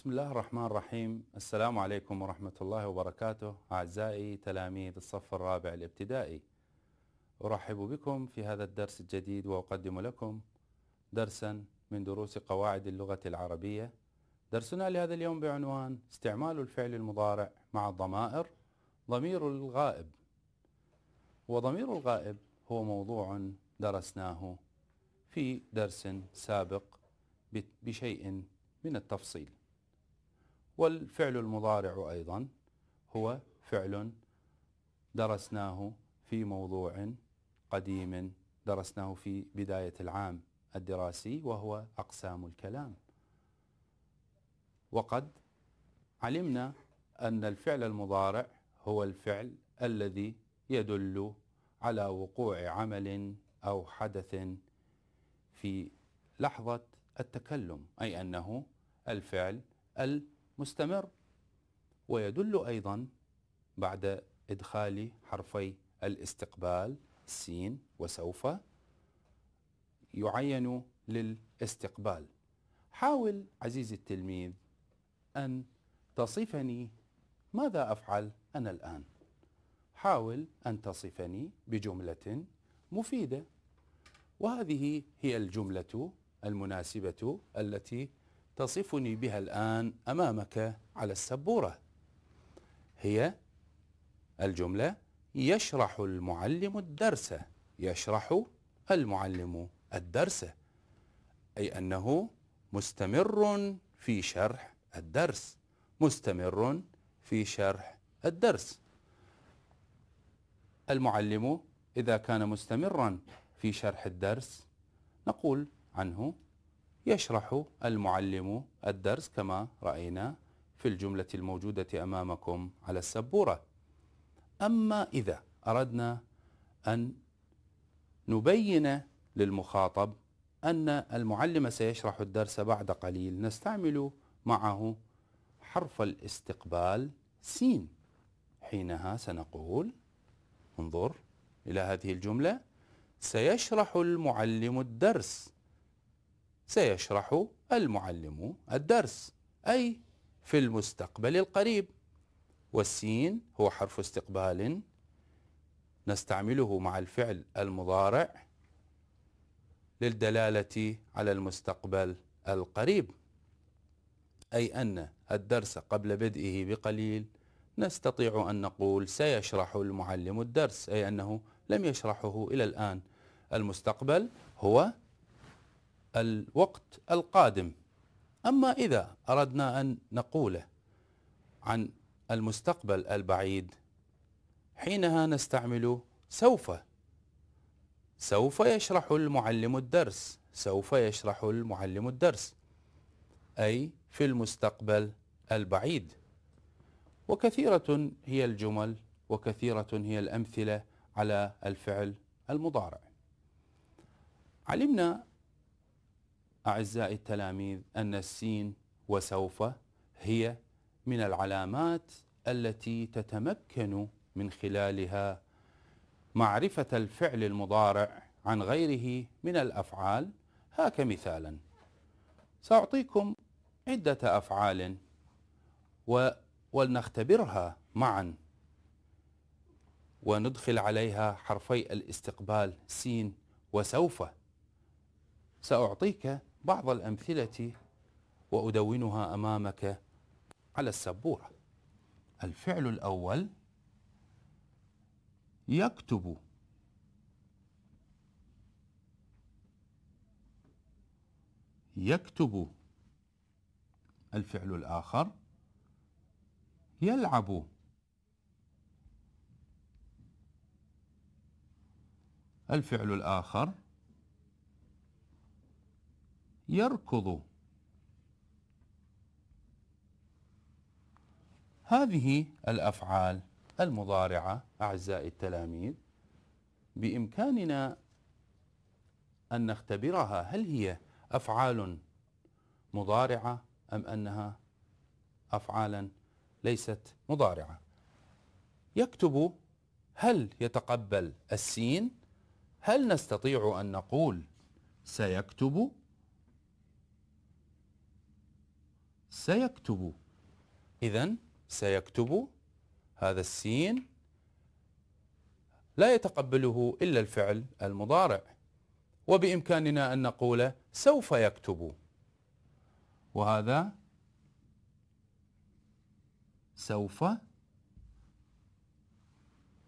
بسم الله الرحمن الرحيم السلام عليكم ورحمة الله وبركاته أعزائي تلاميذ الصف الرابع الابتدائي أرحب بكم في هذا الدرس الجديد وأقدم لكم درسا من دروس قواعد اللغة العربية درسنا لهذا اليوم بعنوان استعمال الفعل المضارع مع الضمائر ضمير الغائب وضمير الغائب هو موضوع درسناه في درس سابق بشيء من التفصيل والفعل المضارع أيضا هو فعل درسناه في موضوع قديم درسناه في بداية العام الدراسي وهو أقسام الكلام وقد علمنا أن الفعل المضارع هو الفعل الذي يدل على وقوع عمل أو حدث في لحظة التكلم أي أنه الفعل المضارع مستمر ويدل أيضا بعد إدخال حرفي الاستقبال سين وسوف يعين للاستقبال حاول عزيزي التلميذ أن تصفني ماذا أفعل أنا الآن حاول أن تصفني بجملة مفيدة وهذه هي الجملة المناسبة التي تصفني بها الآن أمامك على السبورة هي الجملة يشرح المعلم الدرس يشرح المعلم الدرس أي أنه مستمر في شرح الدرس مستمر في شرح الدرس المعلم إذا كان مستمرا في شرح الدرس نقول عنه يشرح المعلم الدرس كما رأينا في الجملة الموجودة أمامكم على السبورة أما إذا أردنا أن نبين للمخاطب أن المعلم سيشرح الدرس بعد قليل نستعمل معه حرف الاستقبال سين حينها سنقول انظر إلى هذه الجملة سيشرح المعلم الدرس سيشرح المعلم الدرس أي في المستقبل القريب والسين هو حرف استقبال نستعمله مع الفعل المضارع للدلالة على المستقبل القريب أي أن الدرس قبل بدئه بقليل نستطيع أن نقول سيشرح المعلم الدرس أي أنه لم يشرحه إلى الآن المستقبل هو الوقت القادم أما إذا أردنا أن نقوله عن المستقبل البعيد حينها نستعمل سوف سوف يشرح المعلم الدرس سوف يشرح المعلم الدرس أي في المستقبل البعيد وكثيرة هي الجمل وكثيرة هي الأمثلة على الفعل المضارع علمنا أعزائي التلاميذ أن السين وسوف هي من العلامات التي تتمكن من خلالها معرفة الفعل المضارع عن غيره من الأفعال هاك مثالا سأعطيكم عدة أفعال و ولنختبرها معا وندخل عليها حرفي الاستقبال سين وسوف سأعطيك بعض الأمثلة وأدونها أمامك على السبورة الفعل الأول يكتب يكتب الفعل الآخر يلعب الفعل الآخر يركض هذه الافعال المضارعه اعزائي التلاميذ بامكاننا ان نختبرها هل هي افعال مضارعه ام انها افعالا ليست مضارعه يكتب هل يتقبل السين هل نستطيع ان نقول سيكتب سيكتب إذا سيكتب هذا السين لا يتقبله إلا الفعل المضارع وبإمكاننا أن نقول سوف يكتب وهذا سوف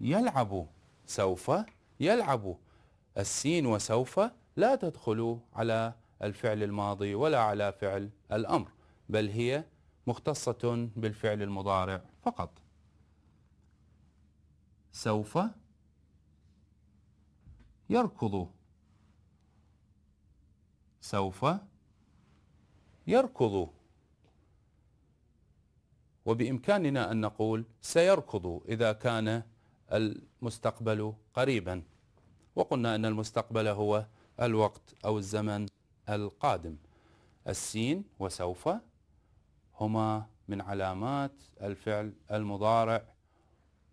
يلعب سوف يلعب السين وسوف لا تدخل على الفعل الماضي ولا على فعل الأمر بل هي مختصة بالفعل المضارع فقط سوف يركض سوف يركض وبإمكاننا أن نقول سيركض إذا كان المستقبل قريبا وقلنا أن المستقبل هو الوقت أو الزمن القادم السين وسوف هما من علامات الفعل المضارع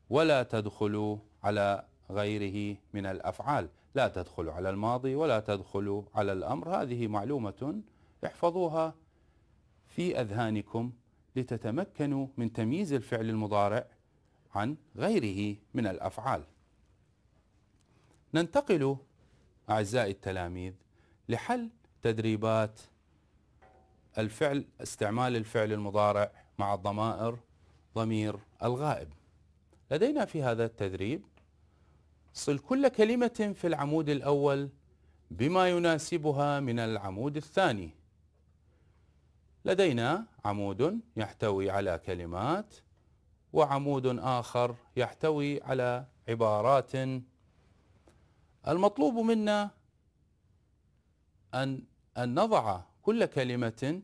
ولا تدخل على غيره من الافعال، لا تدخل على الماضي ولا تدخل على الامر، هذه معلومه احفظوها في اذهانكم لتتمكنوا من تمييز الفعل المضارع عن غيره من الافعال. ننتقل اعزائي التلاميذ لحل تدريبات الفعل استعمال الفعل المضارع مع الضمائر ضمير الغائب لدينا في هذا التدريب صل كل كلمة في العمود الأول بما يناسبها من العمود الثاني لدينا عمود يحتوي على كلمات وعمود آخر يحتوي على عبارات المطلوب منا أن أن نضع كل كلمة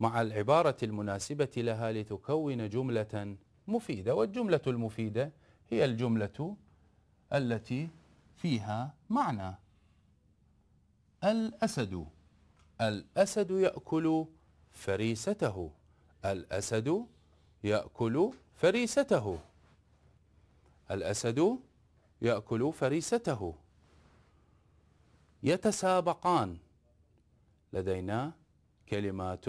مع العبارة المناسبة لها لتكون جملة مفيدة والجملة المفيدة هي الجملة التي فيها معنى الأسد الأسد يأكل فريسته الأسد يأكل فريسته الأسد يأكل فريسته يتسابقان لدينا كلمات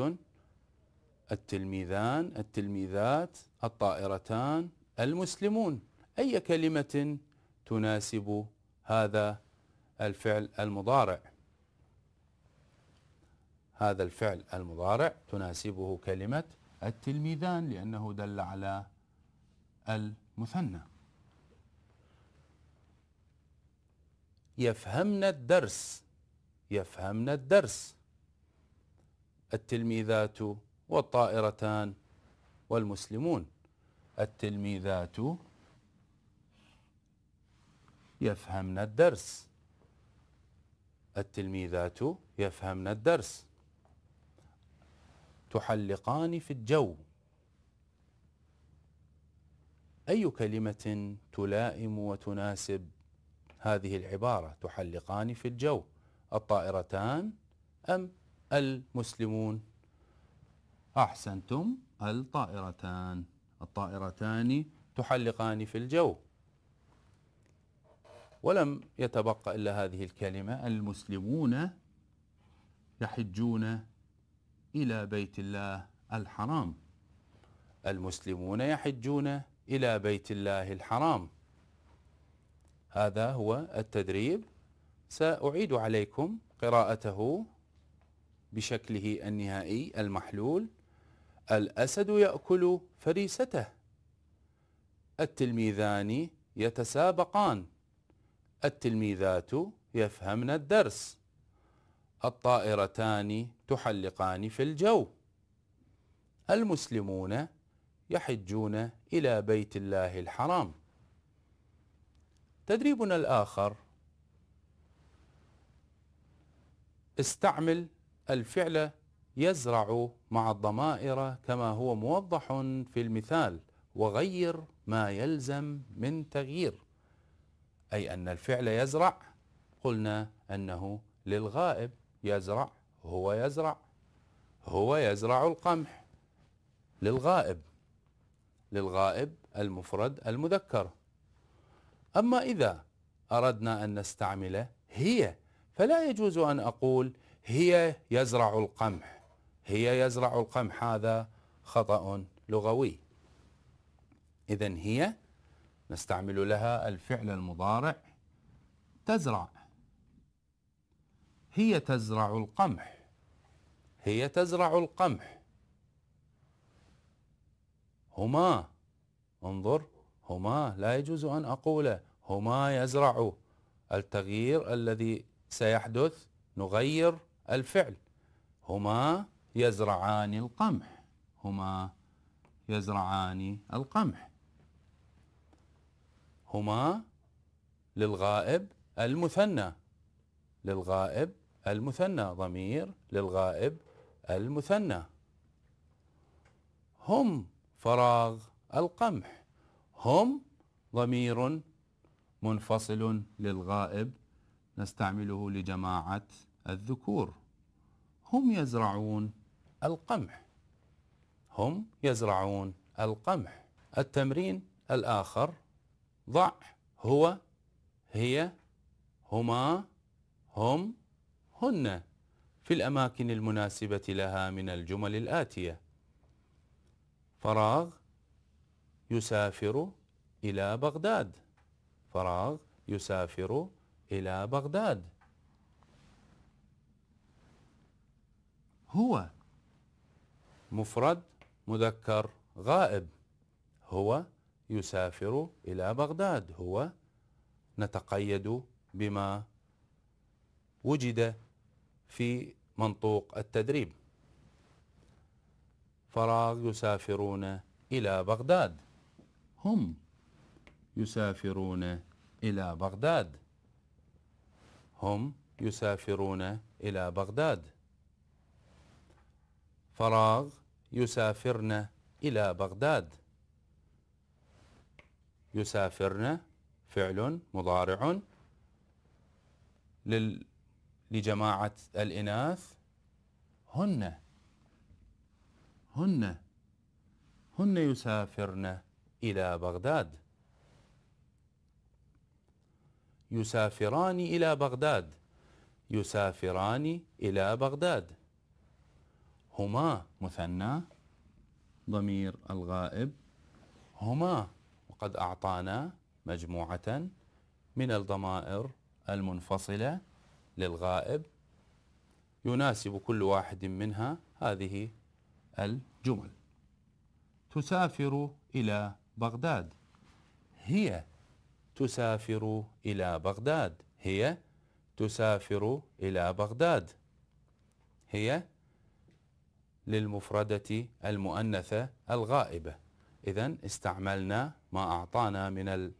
التلميذان التلميذات الطائرتان المسلمون أي كلمة تناسب هذا الفعل المضارع هذا الفعل المضارع تناسبه كلمة التلميذان لأنه دل على المثنى يفهمن الدرس يفهمن الدرس التلميذات والطائرتان والمسلمون التلميذات يفهمن الدرس التلميذات يفهمن الدرس تحلقان في الجو أي كلمة تلائم وتناسب هذه العبارة تحلقان في الجو الطائرتان أم المسلمون أحسنتم الطائرتان الطائرتان تحلقان في الجو ولم يتبقى إلا هذه الكلمة المسلمون يحجون إلى بيت الله الحرام المسلمون يحجون إلى بيت الله الحرام هذا هو التدريب سأعيد عليكم قراءته بشكله النهائي المحلول الأسد يأكل فريسته التلميذان يتسابقان التلميذات يفهمن الدرس الطائرتان تحلقان في الجو المسلمون يحجون إلى بيت الله الحرام تدريبنا الآخر استعمل الفعل يزرع مع الضمائر كما هو موضح في المثال وغير ما يلزم من تغيير أي أن الفعل يزرع قلنا أنه للغائب يزرع هو يزرع هو يزرع القمح للغائب للغائب المفرد المذكر أما إذا أردنا أن نستعمل هي فلا يجوز أن أقول هي يزرع القمح هي يزرع القمح هذا خطأ لغوي إذا هي نستعمل لها الفعل المضارع تزرع هي تزرع القمح هي تزرع القمح هما انظر هما لا يجوز أن أقول هما يزرع التغيير الذي سيحدث نغير الفعل هما يزرعان القمح هما يزرعان القمح هما للغائب المثنى للغائب المثنى ضمير للغائب المثنى هم فراغ القمح هم ضمير منفصل للغائب نستعمله لجماعة الذكور هم يزرعون القمح هم يزرعون القمح التمرين الآخر ضع هو هي هما هم هن في الأماكن المناسبة لها من الجمل الآتية فراغ يسافر إلى بغداد فراغ يسافر إلى بغداد هو مفرد مذكر غائب هو يسافر إلى بغداد هو نتقيد بما وجد في منطوق التدريب فراغ يسافرون إلى بغداد هم يسافرون إلى بغداد هم يسافرون إلى بغداد فراغ يسافرن إلى بغداد يسافرن فعل مضارع لل لجماعة الإناث هن هن هن يسافرن إلى بغداد يسافران إلى بغداد يسافران إلى بغداد هما مثنى ضمير الغائب هما وقد أعطانا مجموعة من الضمائر المنفصلة للغائب يناسب كل واحد منها هذه الجمل تسافر إلى بغداد هي تسافر إلى بغداد هي تسافر إلى بغداد هي للمفردة المؤنثة الغائبة إذا استعملنا ما أعطانا من ال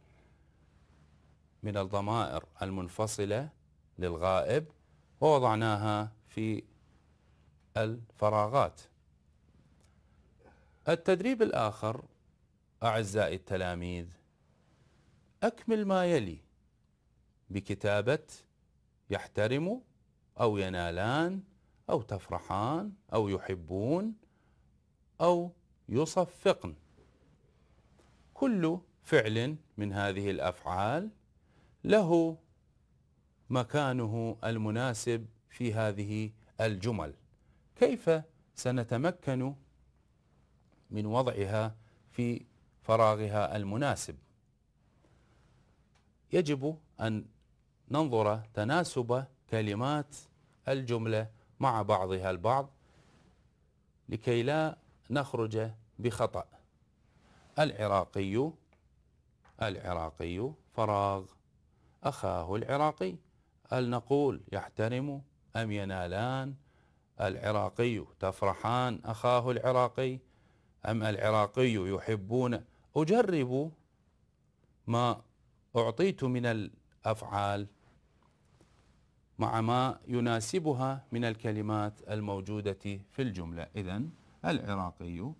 من الضمائر المنفصلة للغائب ووضعناها في الفراغات التدريب الآخر أعزائي التلاميذ أكمل ما يلي بكتابة يحترم أو ينالان أو تفرحان أو يحبون أو يصفقن كل فعل من هذه الأفعال له مكانه المناسب في هذه الجمل كيف سنتمكن من وضعها في فراغها المناسب يجب أن ننظر تناسب كلمات الجملة مع بعضها البعض لكي لا نخرج بخطأ العراقي العراقي فراغ أخاه العراقي هل نقول يحترم أم ينالان العراقي تفرحان أخاه العراقي أم العراقي يحبون أجرب ما أعطيت من الأفعال مع ما يناسبها من الكلمات الموجودة في الجملة إذا العراقي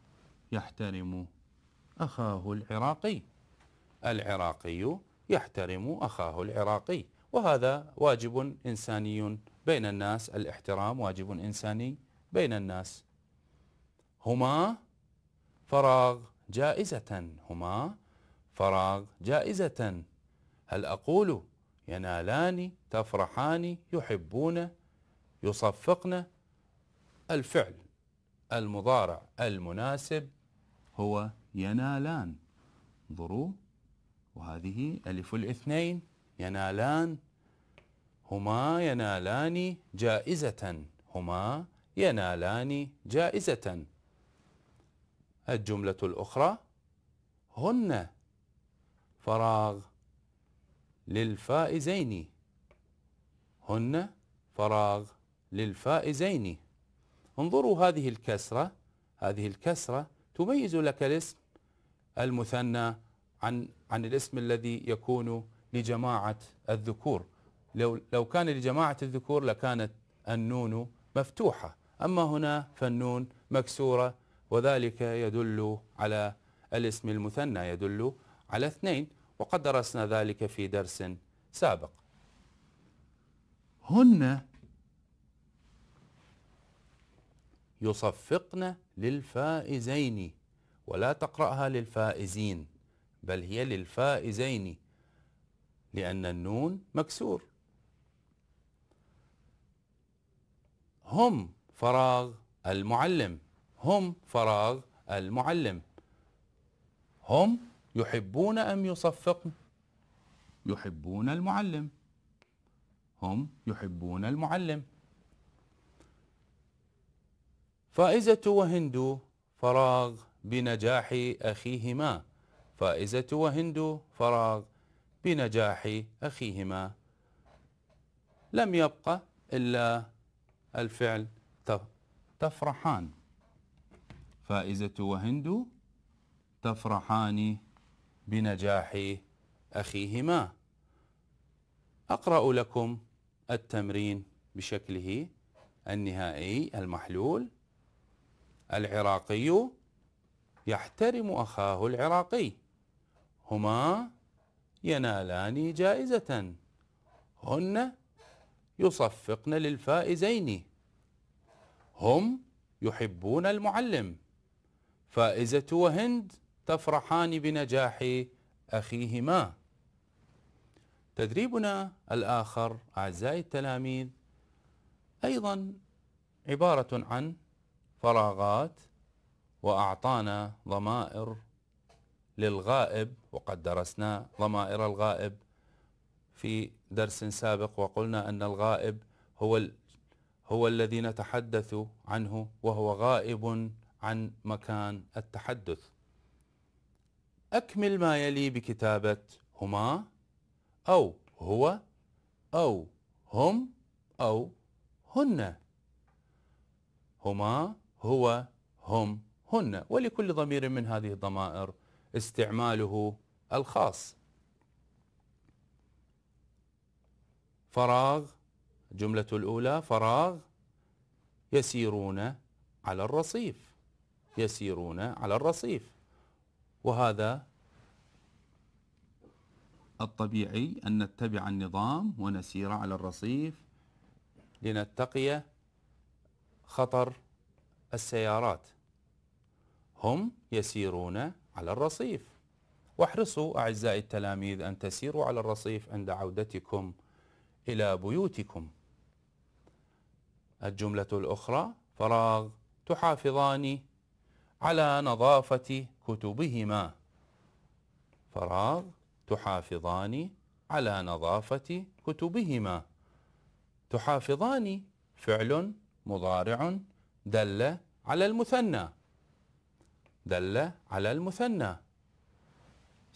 يحترم أخاه العراقي العراقي يحترم أخاه العراقي وهذا واجب إنساني بين الناس الاحترام واجب إنساني بين الناس هما فراغ جائزة هما فراغ جائزة هل أقول ينالان تفرحان يحبون يصفقن الفعل المضارع المناسب هو ينالان انظروا وهذه ألف الاثنين ينالان هما ينالان جائزة هما ينالان جائزة الجملة الأخرى هن فراغ للفائزين هن فراغ للفائزين انظروا هذه الكسرة هذه الكسرة تميز لك الاسم المثنى عن عن الاسم الذي يكون لجماعة الذكور لو لو كان لجماعة الذكور لكانت النون مفتوحة أما هنا فالنون مكسورة وذلك يدل على الاسم المثنى يدل على اثنين وقد درسنا ذلك في درس سابق هن يصفقن للفائزين ولا تقرأها للفائزين بل هي للفائزين لأن النون مكسور هم فراغ المعلم هم فراغ المعلم هم يحبون أم يصفقن يحبون المعلم هم يحبون المعلم فائزة وهند فراغ بنجاح أخيهما فائزة وهند فراغ بنجاح أخيهما لم يبقى إلا الفعل تفرحان فائزة وهند تفرحان بنجاح أخيهما أقرأ لكم التمرين بشكله النهائي المحلول العراقي يحترم أخاه العراقي هما ينالان جائزة هن يصفقن للفائزين هم يحبون المعلم فائزة وهند تفرحان بنجاح اخيهما تدريبنا الاخر اعزائي التلاميذ ايضا عباره عن فراغات واعطانا ضمائر للغائب وقد درسنا ضمائر الغائب في درس سابق وقلنا ان الغائب هو ال هو الذي نتحدث عنه وهو غائب عن مكان التحدث أكمل ما يلي بكتابة هما أو هو أو هم أو هن هما هو هم هن ولكل ضمير من هذه الضمائر استعماله الخاص فراغ جملة الأولى فراغ يسيرون على الرصيف يسيرون على الرصيف وهذا الطبيعي أن نتبع النظام ونسير على الرصيف لنتقي خطر السيارات هم يسيرون على الرصيف واحرصوا أعزائي التلاميذ أن تسيروا على الرصيف عند عودتكم إلى بيوتكم الجملة الأخرى فراغ تحافظان على نظافة كتبهما فراغ تحافظان على نظافة كتبهما تحافظان فعل مضارع دل على المثنى دل على المثنى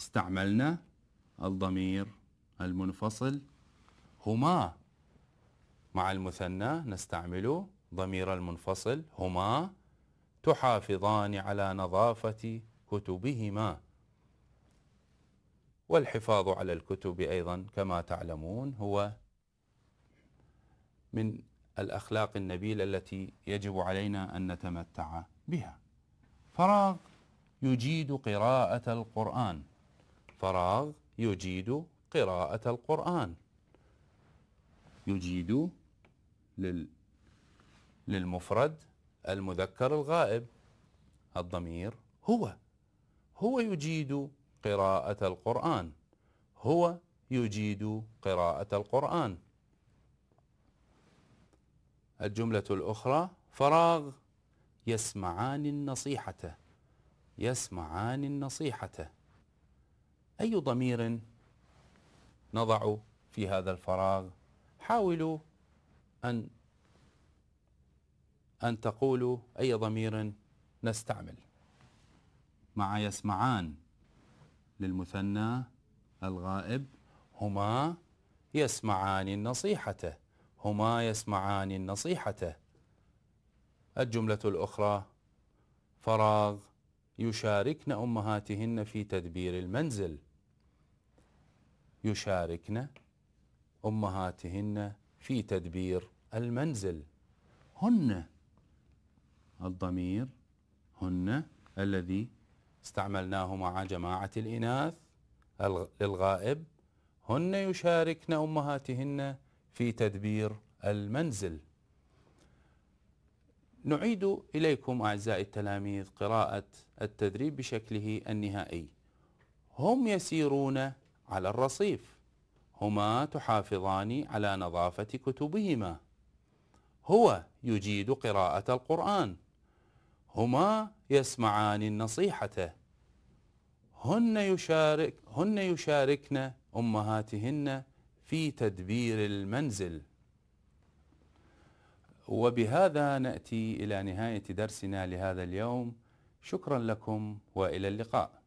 استعملنا الضمير المنفصل هما مع المثنى نستعمل ضمير المنفصل هما تحافظان على نظافة كتبهما والحفاظ على الكتب أيضا كما تعلمون هو من الأخلاق النبيلة التي يجب علينا أن نتمتع بها فراغ يجيد قراءة القرآن فراغ يجيد قراءة القرآن يجيد للمفرد المذكر الغائب الضمير هو هو يجيد قراءة القرآن هو يجيد قراءة القرآن الجملة الأخرى فراغ يسمعان النصيحة يسمعان النصيحة أي ضمير نضع في هذا الفراغ حاولوا أن أن تقولوا أي ضمير نستعمل مع يسمعان للمثنى الغائب هما يسمعان النصيحة هما يسمعان النصيحة الجملة الأخرى فراغ يشاركن أمهاتهن في تدبير المنزل يشاركن أمهاتهن في تدبير المنزل هن الضمير هن الذي استعملناه مع جماعة الإناث للغائب هن يشاركن أمهاتهن في تدبير المنزل نعيد إليكم أعزائي التلاميذ قراءة التدريب بشكله النهائي هم يسيرون على الرصيف هما تحافظان على نظافة كتبهما هو يجيد قراءة القرآن هما يسمعان النصيحة هن يشارك هن يشاركن أمهاتهن في تدبير المنزل وبهذا نأتي إلى نهاية درسنا لهذا اليوم شكرا لكم وإلى اللقاء